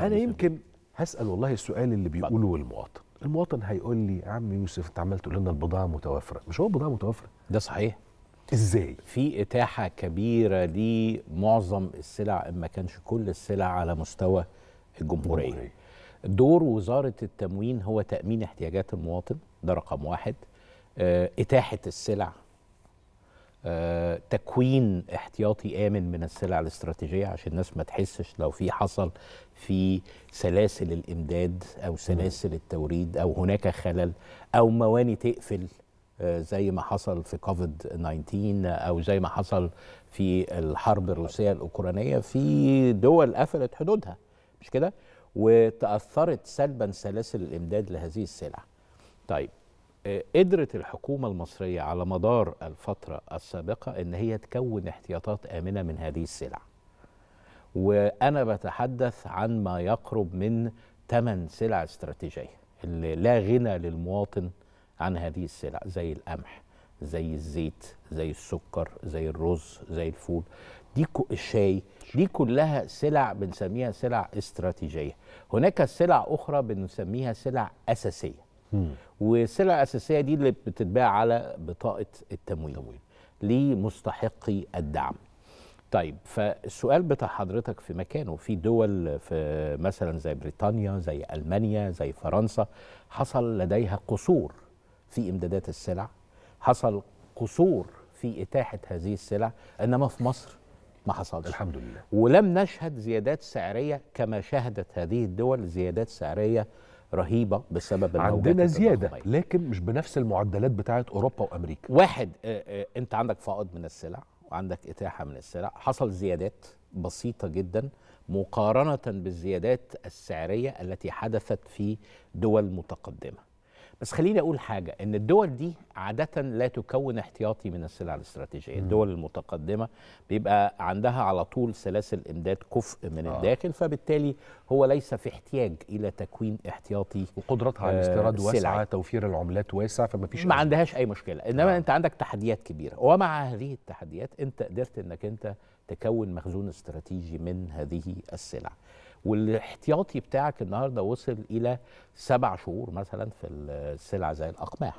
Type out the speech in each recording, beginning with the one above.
انا يمكن هسال والله السؤال اللي بيقوله المواطن المواطن هيقول لي يا عم يوسف انت عمال تقول لنا البضاعه متوفره مش هو البضاعه متوفره ده صحيح ازاي في اتاحه كبيره لمعظم السلع ان ما كانش كل السلع على مستوى الجمهوريه دور وزاره التموين هو تامين احتياجات المواطن ده رقم واحد آه، اتاحه السلع آه، تكوين احتياطي امن من السلع الاستراتيجيه عشان الناس ما تحسش لو في حصل في سلاسل الامداد او سلاسل التوريد او هناك خلل او مواني تقفل آه، زي ما حصل في كوفيد 19 او زي ما حصل في الحرب الروسيه الاوكرانيه في دول قفلت حدودها مش كده وتاثرت سلبا سلاسل الامداد لهذه السلع طيب قدرت الحكومة المصرية على مدار الفترة السابقة أن هي تكون احتياطات آمنة من هذه السلع وأنا بتحدث عن ما يقرب من 8 سلع استراتيجية اللي لا غنى للمواطن عن هذه السلع زي القمح زي الزيت زي السكر زي الرز زي الفول دي الشاي دي كلها سلع بنسميها سلع استراتيجية هناك سلع أخرى بنسميها سلع أساسية والسلع الاساسيه دي اللي بتتباع على بطاقه التمويل تموين. لمستحقي الدعم طيب فالسؤال بتاع حضرتك في مكانه في دول في مثلا زي بريطانيا زي المانيا زي فرنسا حصل لديها قصور في امدادات السلع حصل قصور في اتاحه هذه السلع انما في مصر ما حصلش الحمد لله ولم نشهد زيادات سعريه كما شهدت هذه الدول زيادات سعريه رهيبه بسبب عندنا زياده الضخمية. لكن مش بنفس المعدلات بتاعه اوروبا وامريكا واحد آه، آه، انت عندك فائض من السلع وعندك اتاحه من السلع حصل زيادات بسيطه جدا مقارنه بالزيادات السعريه التي حدثت في دول متقدمه بس خليني اقول حاجه ان الدول دي عاده لا تكون احتياطي من السلع الاستراتيجيه الدول المتقدمه بيبقى عندها على طول سلاسل امداد كفء من آه. الداخل فبالتالي هو ليس في احتياج الى تكوين احتياطي وقدرتها آه، على الاستيراد واسعه توفير العملات واسع فما فيش ما عندهاش اي مشكله انما آه. انت عندك تحديات كبيره ومع هذه التحديات انت قدرت انك انت تكون مخزون استراتيجي من هذه السلع والاحتياطي بتاعك النهارده وصل الى سبع شهور مثلا في السلع زي الاقماح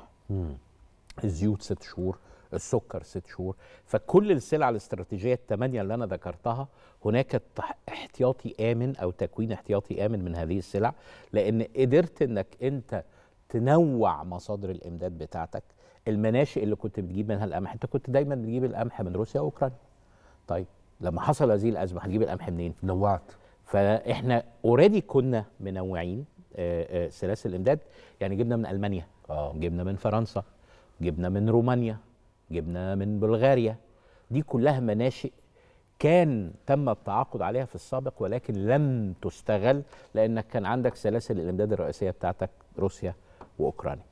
الزيوت ست شهور السكر ست شهور فكل السلع الاستراتيجيه الثمانيه اللي انا ذكرتها هناك احتياطي امن او تكوين احتياطي امن من هذه السلع لان قدرت انك انت تنوع مصادر الامداد بتاعتك المناشئ اللي كنت بتجيب منها القمح انت كنت دايما بتجيب القمح من روسيا واوكرانيا طيب لما حصل هذه الازمه هنجيب القمح منين؟ نوعت فاحنا اوريدي كنا منوعين آه، آه، سلاسل الامداد يعني جبنا من المانيا آه. جبنا من فرنسا جبنا من رومانيا جبنا من بلغاريا دي كلها مناشئ كان تم التعاقد عليها في السابق ولكن لم تستغل لانك كان عندك سلاسل الامداد الرئيسيه بتاعتك روسيا واوكرانيا